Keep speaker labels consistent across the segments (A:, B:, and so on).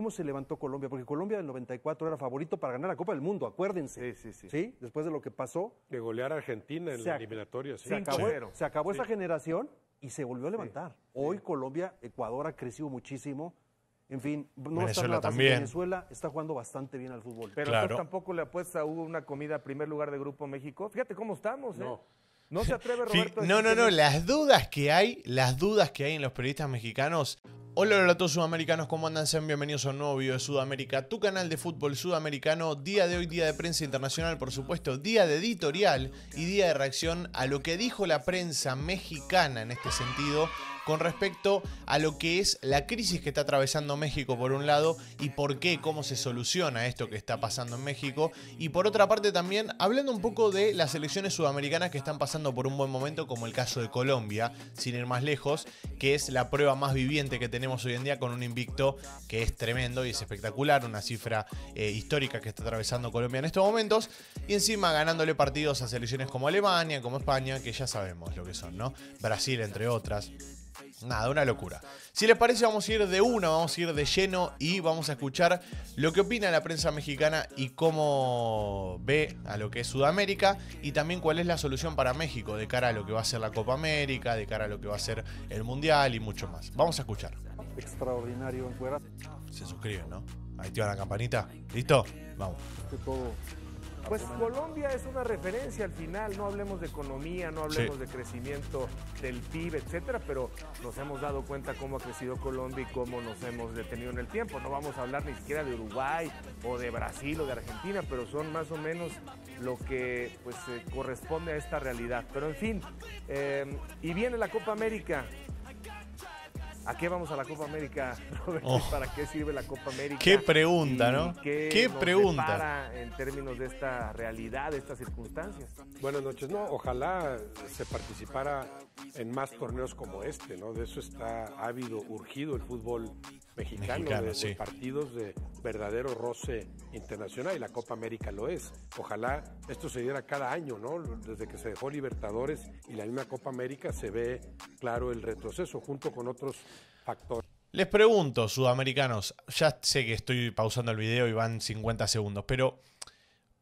A: ¿Cómo se levantó Colombia? Porque Colombia del 94 era favorito para ganar la Copa del Mundo, acuérdense. Sí, sí, sí. Después de lo que pasó.
B: De golear a Argentina en la eliminatoria. Sí. Se acabó, se acabó esa
A: generación y se volvió a levantar. Hoy Colombia, Ecuador ha crecido muchísimo. En fin, no Venezuela está También. Venezuela está jugando bastante bien al fútbol. Pero tampoco le apuesta hubo una comida
C: a primer lugar de Grupo México. Fíjate cómo estamos, ¿eh? No. se atreve Roberto. no, no, no. Las
D: dudas que hay, las dudas que hay en los periodistas mexicanos Hola, hola a todos sudamericanos, ¿cómo andan? Sean bienvenidos a un nuevo video de Sudamérica, tu canal de fútbol sudamericano, día de hoy, día de prensa internacional, por supuesto, día de editorial y día de reacción a lo que dijo la prensa mexicana en este sentido con respecto a lo que es la crisis que está atravesando México por un lado y por qué, cómo se soluciona esto que está pasando en México y por otra parte también hablando un poco de las elecciones sudamericanas que están pasando por un buen momento como el caso de Colombia, sin ir más lejos, que es la prueba más viviente que tenemos hoy en día con un invicto que es tremendo y es espectacular, una cifra eh, histórica que está atravesando Colombia en estos momentos y encima ganándole partidos a selecciones como Alemania, como España, que ya sabemos lo que son, ¿no? Brasil, entre otras. Nada, una locura. Si les parece, vamos a ir de uno, vamos a ir de lleno y vamos a escuchar lo que opina la prensa mexicana y cómo ve a lo que es Sudamérica y también cuál es la solución para México de cara a lo que va a ser la Copa América, de cara a lo que va a ser el Mundial y mucho más. Vamos a escuchar.
A: Extraordinario Se suscriben, ¿no?
D: Activan la campanita. ¿Listo? Vamos.
A: Pues
C: Colombia es una referencia al final, no hablemos de economía, no hablemos de crecimiento del PIB, etcétera, pero nos hemos dado cuenta cómo ha crecido Colombia y cómo nos hemos detenido en el tiempo. No vamos a hablar ni siquiera de Uruguay o de Brasil o de Argentina, pero son más o menos lo que pues eh, corresponde a esta realidad. Pero en fin, eh, y viene la Copa América. ¿A qué vamos a la Copa América, Robert? Oh. ¿Para qué sirve la
B: Copa América? Qué pregunta, ¿no? Qué, pregunta. en términos de esta realidad, de estas circunstancias. Buenas noches. No, ojalá se participara en más torneos como este, ¿no? De eso está ávido, urgido el fútbol mexicanos, Mexicano, de, partidos de verdadero roce internacional y la Copa América lo es. Ojalá esto se diera cada año, ¿no? Desde que se dejó Libertadores y la misma Copa América se ve claro el retroceso junto con otros factores.
D: Les pregunto, sudamericanos, ya sé que estoy pausando el video y van 50 segundos, pero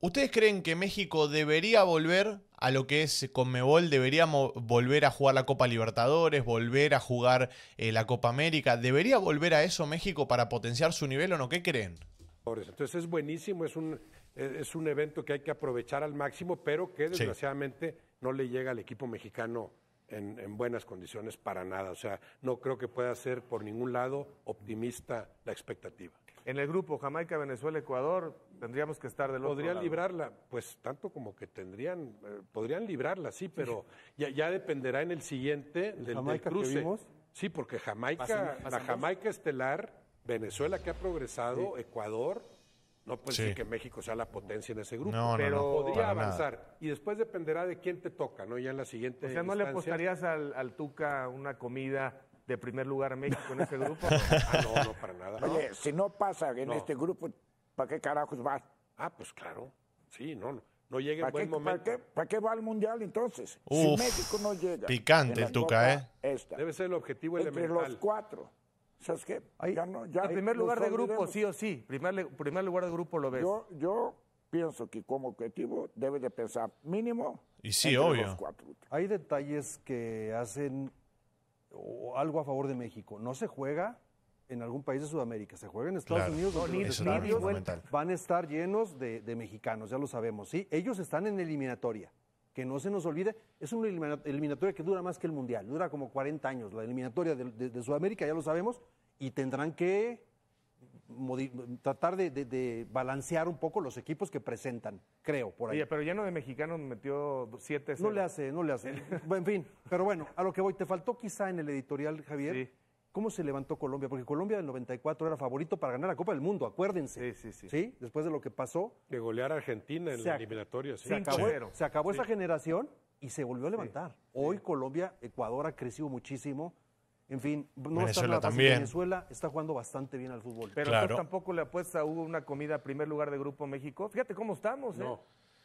B: ¿Ustedes creen que
D: México debería volver a lo que es Conmebol? ¿Deberíamos volver a jugar la Copa Libertadores? ¿Volver a jugar eh, la Copa América? ¿Debería volver a eso México para potenciar su nivel o no? ¿Qué creen?
B: Entonces es buenísimo, es un, evento que hay que aprovechar al máximo, pero que desgraciadamente no le llega al equipo mexicano en, buenas condiciones para nada. O sea, no creo que pueda ser por ningún lado optimista la expectativa. En el grupo Jamaica, Venezuela, Ecuador, tendríamos que estar del ¿Podrían librarla? Pues tanto como que tendrían, eh, podrían librarla, sí, pero Ya, ya, dependerá en el siguiente ¿El del, Jamaica cruce. Que vimos? Sí, porque Jamaica, la Jamaica estelar, Venezuela que ha progresado, Ecuador, no puede ser que México sea la potencia en ese grupo, pero no, podría avanzar. Y después dependerá de quién te toca, ¿no? Ya en la siguiente. O sea, ¿no le apostarías
C: al, Tuca una comida de primer lugar a México en ese grupo? ah, no, no, para nada. Oye, si no
B: pasa en este grupo, ¿para qué carajos va? Ah, pues claro. Sí, no, no. No llega en buen momento. ¿para qué, va al mundial entonces? si México no llega. Picante el Tuca, ¿eh? Debe ser el objetivo elemental. Entre los cuatro. ¿Sabes qué? Ahí, ya primer lugar de grupo, sí
A: o sí. Primer, primer lugar de grupo lo ves.
B: Yo, pienso que como objetivo debe de pensar mínimo. Y
A: sí, obvio. Hay detalles que hacen algo a favor de México. No se juega en algún país de Sudamérica, se juega en Estados Unidos, los van a estar llenos de, mexicanos, ya lo sabemos. ¿sí? Ellos están en eliminatoria que no se nos olvide, es una eliminatoria que dura más que el Mundial, dura como 40 años, la eliminatoria de, Sudamérica, ya lo sabemos, y tendrán que tratar de, balancear un poco los equipos que presentan, creo, por ahí. Oye, pero no de mexicanos metió siete. No le hace, no le hace. en fin, pero bueno, a lo que voy, te faltó quizá en el editorial, Javier, ¿Cómo se levantó Colombia? Porque Colombia del 94 era favorito para ganar la Copa del Mundo, acuérdense. Sí, sí, sí. ¿Sí? Después de lo que pasó.
B: De golear a Argentina en la eliminatoria. Se acabó, esa
A: generación y se volvió a levantar. Hoy Colombia, Ecuador ha crecido muchísimo. En fin, no Venezuela está también. Venezuela está jugando bastante bien al fútbol. Pero
C: tampoco le apuesta hubo una comida a primer lugar de Grupo México. Fíjate cómo estamos. ¿eh?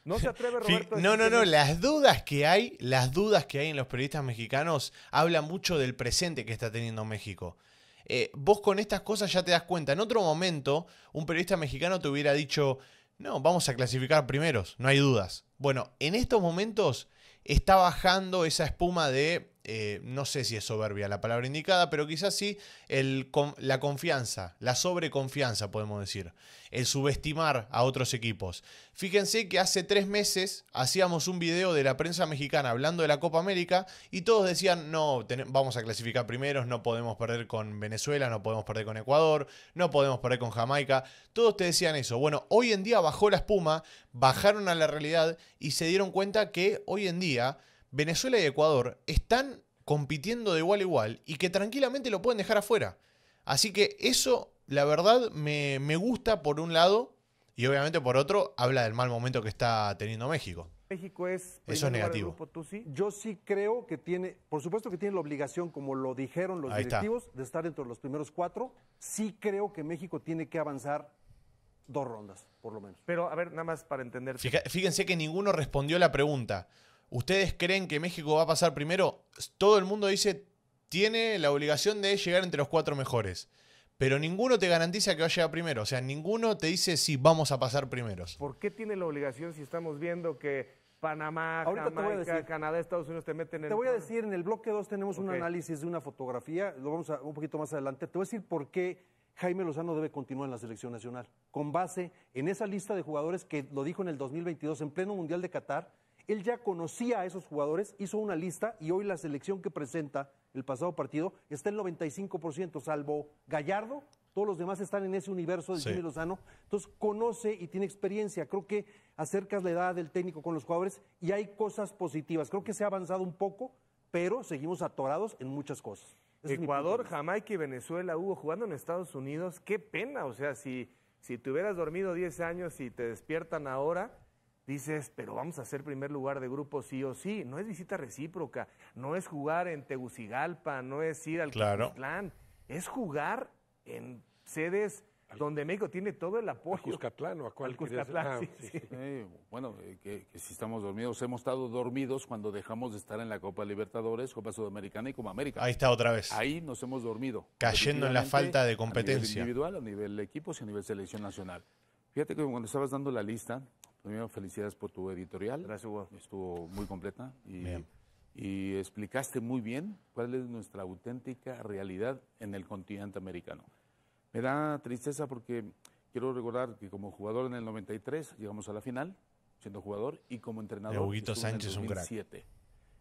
C: No se atreve Roberto. no, no, no. Las
D: dudas que hay, las dudas que hay en los periodistas mexicanos hablan mucho del presente que está teniendo México. Eh, vos con estas cosas ya te das cuenta. En otro momento, un periodista mexicano te hubiera dicho, no, vamos a clasificar primeros, no hay dudas. Bueno, en estos momentos está bajando esa espuma de eh, no sé si es soberbia la palabra indicada, pero quizás sí la confianza, la sobreconfianza podemos decir, el subestimar a otros equipos. Fíjense que hace tres meses hacíamos un video de la prensa mexicana hablando de la Copa América y todos decían, no, vamos a clasificar primeros, no podemos perder con Venezuela, no podemos perder con Ecuador, no podemos perder con Jamaica, todos te decían eso. Bueno, hoy en día bajó la espuma, bajaron a la realidad y se dieron cuenta que hoy en día Venezuela y Ecuador están compitiendo de igual a igual y que tranquilamente lo pueden dejar afuera. Así que eso, la verdad, me, gusta por un lado y obviamente por otro, habla del mal momento que está teniendo
A: México. México es. Eso es negativo. Yo sí creo que tiene, por supuesto que tiene la obligación, como lo dijeron los directivos, de estar dentro de los primeros cuatro. Sí creo que México tiene que avanzar dos rondas, por lo menos. Pero, a ver, nada más para entender.
D: Fíjense que ninguno respondió la pregunta. ¿Ustedes creen que México va a pasar primero? Todo el mundo dice, tiene la obligación de llegar entre los cuatro mejores. Pero ninguno te garantiza que va a llegar primero. O sea, ninguno te dice si vamos a pasar primeros. ¿Por
C: qué tiene la obligación si estamos viendo que Panamá, Canadá, Estados Unidos te meten en Te voy a decir,
A: en el bloque 2 tenemos un análisis de una fotografía, lo vamos a un poquito más adelante. Te voy a decir por qué Jaime Lozano debe continuar en la selección nacional, con base en esa lista de jugadores que lo dijo en el 2022 en pleno Mundial de Qatar él ya conocía a esos jugadores, hizo una lista y hoy la selección que presenta el pasado partido está en 95%, salvo Gallardo. Todos los demás están en ese universo de Jimmy Lozano. Entonces conoce y tiene experiencia. Creo que acercas la edad del técnico con los jugadores y hay cosas positivas. Creo que se ha avanzado un poco, pero seguimos atorados en muchas cosas. el Ecuador, Jamaica y Venezuela, Hugo, jugando en Estados Unidos, qué pena.
C: O sea, si, si te hubieras dormido 10 años y te despiertan ahora, dices, pero vamos a ser primer lugar de grupo sí o sí. No es visita recíproca, no es jugar en Tegucigalpa, no es ir al claro. es jugar en sedes donde México tiene todo el apoyo. A Cuscatlán o a cualquier ah,
E: bueno, eh, que, si estamos dormidos, hemos estado dormidos cuando dejamos de estar en la Copa Libertadores, Copa Sudamericana y Copa América. Ahí está otra vez. Ahí nos hemos dormido. Cayendo en la falta de competencia. A nivel individual, a nivel de equipos y a nivel selección nacional. Fíjate que cuando estabas dando la lista, Primero, felicidades por tu editorial. Gracias, Estuvo muy completa y, explicaste muy bien cuál es nuestra auténtica realidad en el continente americano. Me da tristeza porque quiero recordar que como jugador en el 93 llegamos a la final, siendo jugador, y como entrenador. en el 2007. un crack.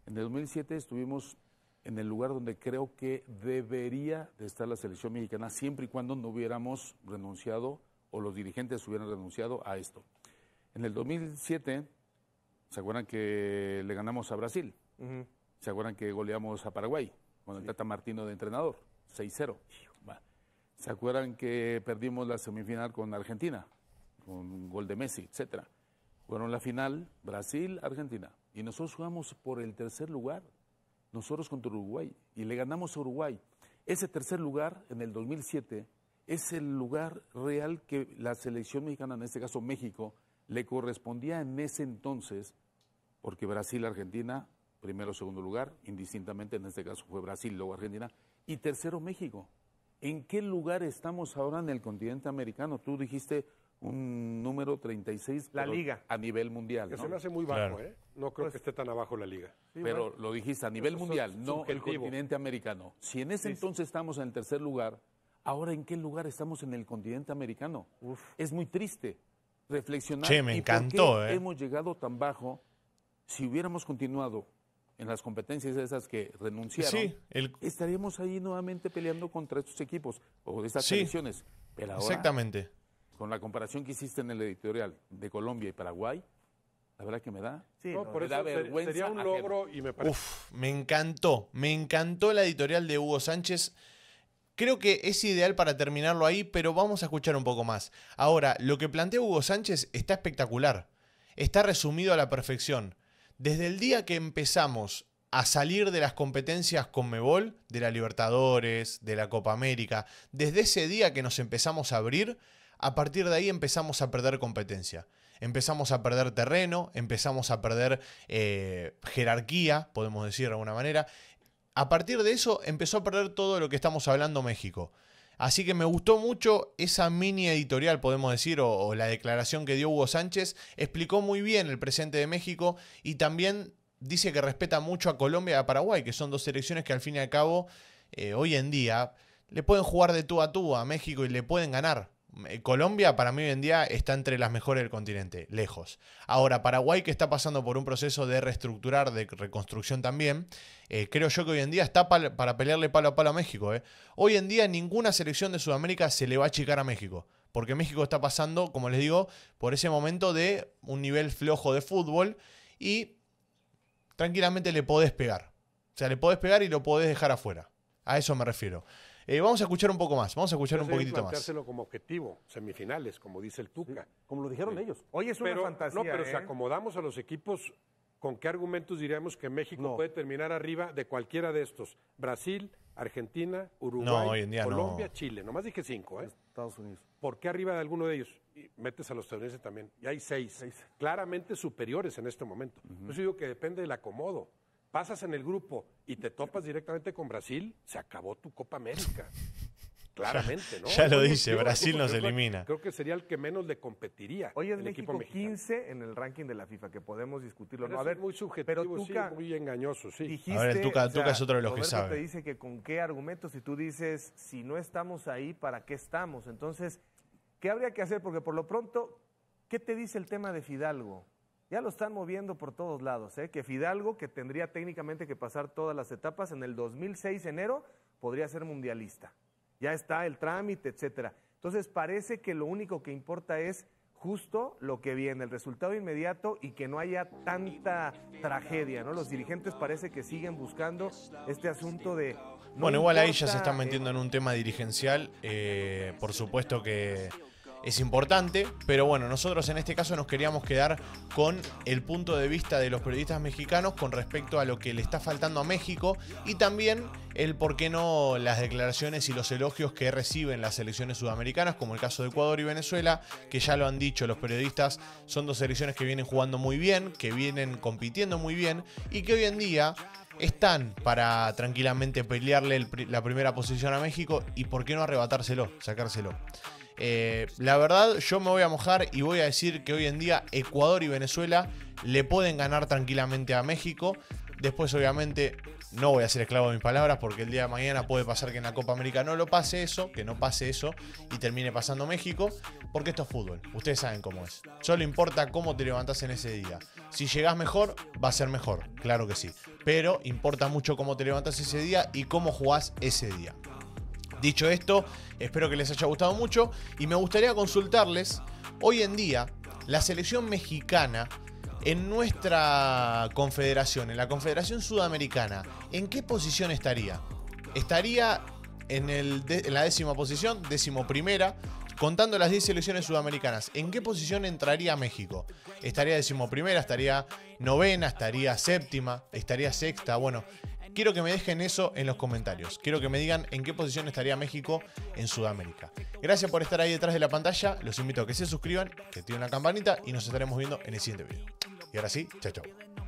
E: En el 2007 estuvimos en el lugar donde creo que debería de estar la selección mexicana, siempre y cuando no hubiéramos renunciado o los dirigentes hubieran renunciado a esto. En el 2007, ¿se acuerdan que le ganamos a Brasil? ¿Se acuerdan que goleamos a Paraguay con el Tata Martino de entrenador? 6-0. ¿Se acuerdan que perdimos la semifinal con Argentina? Con un gol de Messi, etcétera. Fueron la final Brasil-Argentina. Y nosotros jugamos por el tercer lugar. Nosotros contra Uruguay. Y le ganamos a Uruguay. Ese tercer lugar en el 2007 es el lugar real que la selección mexicana, en este caso México, le correspondía en ese entonces, porque Brasil-Argentina, primero, segundo lugar, indistintamente en este caso fue Brasil, luego Argentina, y tercero México. ¿En qué lugar estamos ahora en el continente americano? Tú dijiste un número 36 la liga a nivel mundial que ¿no? se me hace muy bajo ¿eh? no creo pues que esté tan abajo la liga pero lo dijiste a nivel mundial no el continente americano si en ese entonces estamos en el tercer lugar ahora en qué lugar estamos en el continente americano es muy triste reflexionar. Che, me encantó, eh. Hemos llegado tan bajo. Si hubiéramos continuado en las competencias esas que renunciaron, estaríamos ahí nuevamente peleando contra estos equipos o estas sí, selecciones. Pero exactamente. Con la comparación que hiciste en el editorial de Colombia y Paraguay, la verdad que me da.
B: vergüenza sería un logro y me
D: me encantó, me encantó la editorial de Hugo Sánchez. Creo que es ideal para terminarlo ahí, pero vamos a escuchar un poco más. Ahora, lo que plantea Hugo Sánchez está espectacular. Está resumido a la perfección. Desde el día que empezamos a salir de las competencias con Mebol, de la Libertadores, de la Copa América, desde ese día que nos empezamos a abrir, a partir de ahí empezamos a perder competencia. Empezamos a perder terreno, empezamos a perder eh, jerarquía, podemos decir de alguna manera, a partir de eso empezó a perder todo lo que estamos hablando México. Así que me gustó mucho esa mini editorial, podemos decir, o, la declaración que dio Hugo Sánchez. Explicó muy bien el presente de México y también dice que respeta mucho a Colombia y a Paraguay, que son dos selecciones que al fin y al cabo, eh, hoy en día, le pueden jugar de tú a tú a México y le pueden ganar. Eh, Colombia para mí hoy en día está entre las mejores del continente, lejos. Ahora, Paraguay que está pasando por un proceso de reestructurar, de reconstrucción también, eh, creo yo que hoy en día está para pelearle palo a palo a México. Eh. Hoy en día ninguna selección de Sudamérica se le va a achicar a México, porque México está pasando, como les digo, por ese momento de un nivel flojo de fútbol y tranquilamente le podés pegar. O sea, le podés pegar y lo podés dejar afuera. A eso me refiero. Eh, vamos a escuchar un poco más, vamos a escuchar un poquitito planteárselo
B: como objetivo, semifinales, como dice el Tuca. como lo dijeron ellos. Hoy es una fantasía. No, pero si ¿eh? acomodamos a los equipos, ¿con qué argumentos diríamos que México puede terminar arriba de cualquiera de estos? Brasil, Argentina, Uruguay, Colombia, Chile. no. más Nomás dije cinco, ¿eh? Estados Unidos. ¿Por qué arriba de alguno de ellos? Y metes a los estadounidenses también. Y hay seis, claramente superiores en este momento. digo que depende del acomodo pasas en el grupo y te topas directamente con Brasil, se acabó tu Copa América. Claramente, ¿no? Ya, lo dice, Brasil nos elimina. Creo que sería el que menos le competiría. Hoy es el equipo 15 en el ranking de la FIFA, que podemos discutirlo. no, a ver, muy subjetivo, pero tú sí, muy engañoso, sí.
D: a ver, Tuca, es otro de los que sabe. te
C: dice que con qué argumentos, si tú dices, si no estamos ahí, ¿para qué estamos? Entonces, ¿qué habría que hacer? Porque por lo pronto, ¿qué te dice el tema de Fidalgo? Ya lo están moviendo por todos lados, ¿eh? que Fidalgo, que tendría técnicamente que pasar todas las etapas, en el 2006, enero, podría ser mundialista. Ya está el trámite, etcétera. Entonces parece que lo único que importa es justo lo que viene, el resultado inmediato y que no haya tanta tragedia, ¿no? Los dirigentes parece que siguen buscando este asunto de... bueno, igual ahí ya se están metiendo
D: en un tema dirigencial. Eh, por supuesto que es importante, pero bueno, nosotros en este caso nos queríamos quedar con el punto de vista de los periodistas mexicanos con respecto a lo que le está faltando a México y también el por qué no las declaraciones y los elogios que reciben las selecciones sudamericanas, como el caso de Ecuador y Venezuela, que ya lo han dicho los periodistas, son dos selecciones que vienen jugando muy bien, que vienen compitiendo muy bien y que hoy en día están para tranquilamente pelearle la primera posición a México y por qué no arrebatárselo, sacárselo. Eh, la verdad, yo me voy a mojar y voy a decir que hoy en día Ecuador y Venezuela le pueden ganar tranquilamente a México. Después, obviamente, no voy a ser esclavo de mis palabras porque el día de mañana puede pasar que en la Copa América no lo pase eso, que no pase eso y termine pasando México, porque esto es fútbol. Ustedes saben cómo es. Solo importa cómo te levantas en ese día. Si llegas mejor, va a ser mejor, claro que sí. Pero importa mucho cómo te levantas ese día y cómo jugás ese día. Dicho esto, espero que les haya gustado mucho y me gustaría consultarles, hoy en día, la selección mexicana en nuestra confederación, en la confederación sudamericana, ¿en qué posición estaría? Estaría en, la décima posición, décimo primera, contando las 10 selecciones sudamericanas, ¿en qué posición entraría México? ¿Estaría decimoprimera? ¿Estaría novena? ¿Estaría séptima? ¿Estaría sexta? Bueno, Quiero que me dejen eso en los comentarios. Quiero que me digan en qué posición estaría México en Sudamérica. Gracias por estar ahí detrás de la pantalla. Los invito a que se suscriban, que activen la campanita y nos estaremos viendo en el siguiente video. Y ahora sí, chao chao.